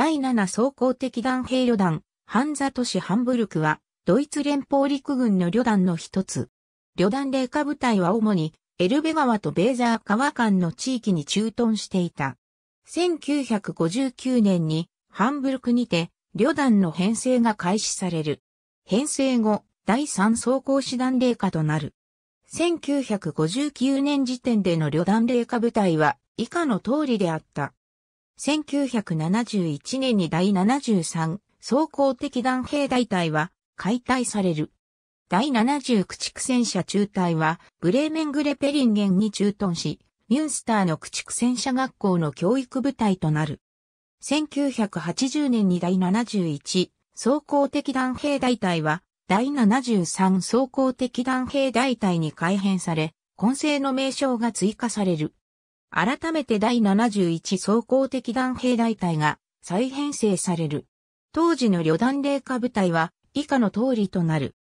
第7装甲的弾兵旅団、ハンザ都市ハンブルクは、ドイツ連邦陸軍の旅団の一つ。旅団霊下部隊は主に、エルベ川とベーザー川間の地域に駐屯していた。1959年に、ハンブルクにて、旅団の編成が開始される。編成後、第3装甲師団霊下となる。1959年時点での旅団霊下部隊は、以下の通りであった。1971年に第73総攻敵弾兵大隊は解体される。第70駆逐戦車中隊はブレーメングレペリンゲンに駐屯し、ミュンスターの駆逐戦車学校の教育部隊となる。1980年に第71総攻敵弾兵大隊は第73総攻敵弾兵大隊に改編され、混成の名称が追加される。改めて第71装甲的弾兵大隊が再編成される。当時の旅団霊下部隊は以下の通りとなる。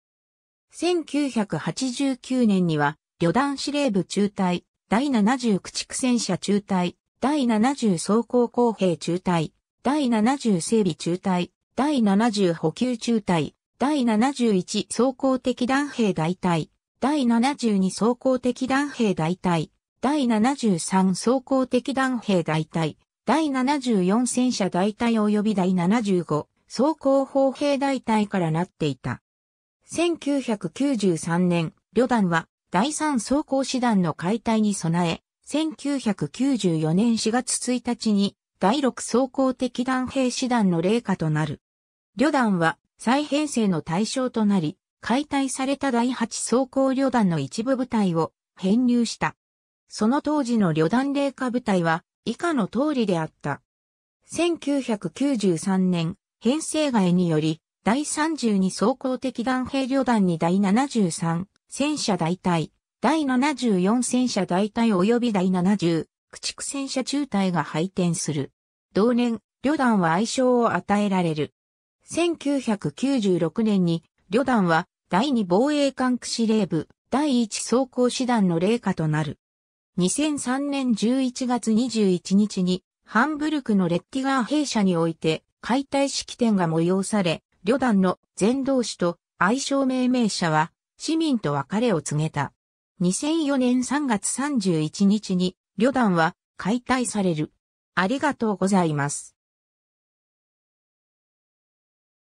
1989年には旅団司令部中隊、第70駆逐戦車中隊、第70装甲工兵中隊、第70整備中隊、第70補給中隊、第71装甲的弾兵大隊、第72装甲的弾兵大隊、第73装甲敵弾兵大隊、第74戦車大隊及び第75装甲砲兵大隊からなっていた。1993年、旅団は第3装甲師団の解体に備え、1994年4月1日に第6装甲敵弾兵師団の霊下となる。旅団は再編成の対象となり、解体された第8装甲旅団の一部部隊を編入した。その当時の旅団霊下部隊は以下の通りであった。1993年、編成外により、第32装甲的弾兵旅団に第73戦車大隊、第74戦車大隊及び第70駆逐戦車中隊が配点する。同年、旅団は愛称を与えられる。1996年に、旅団は第2防衛艦区司令部、第1装甲師団の霊下となる。2003年11月21日に、ハンブルクのレッティガー弊社において、解体式典が催され、旅団の全同士と愛称命名者は、市民と別れを告げた。2004年3月31日に、旅団は解体される。ありがとうございます。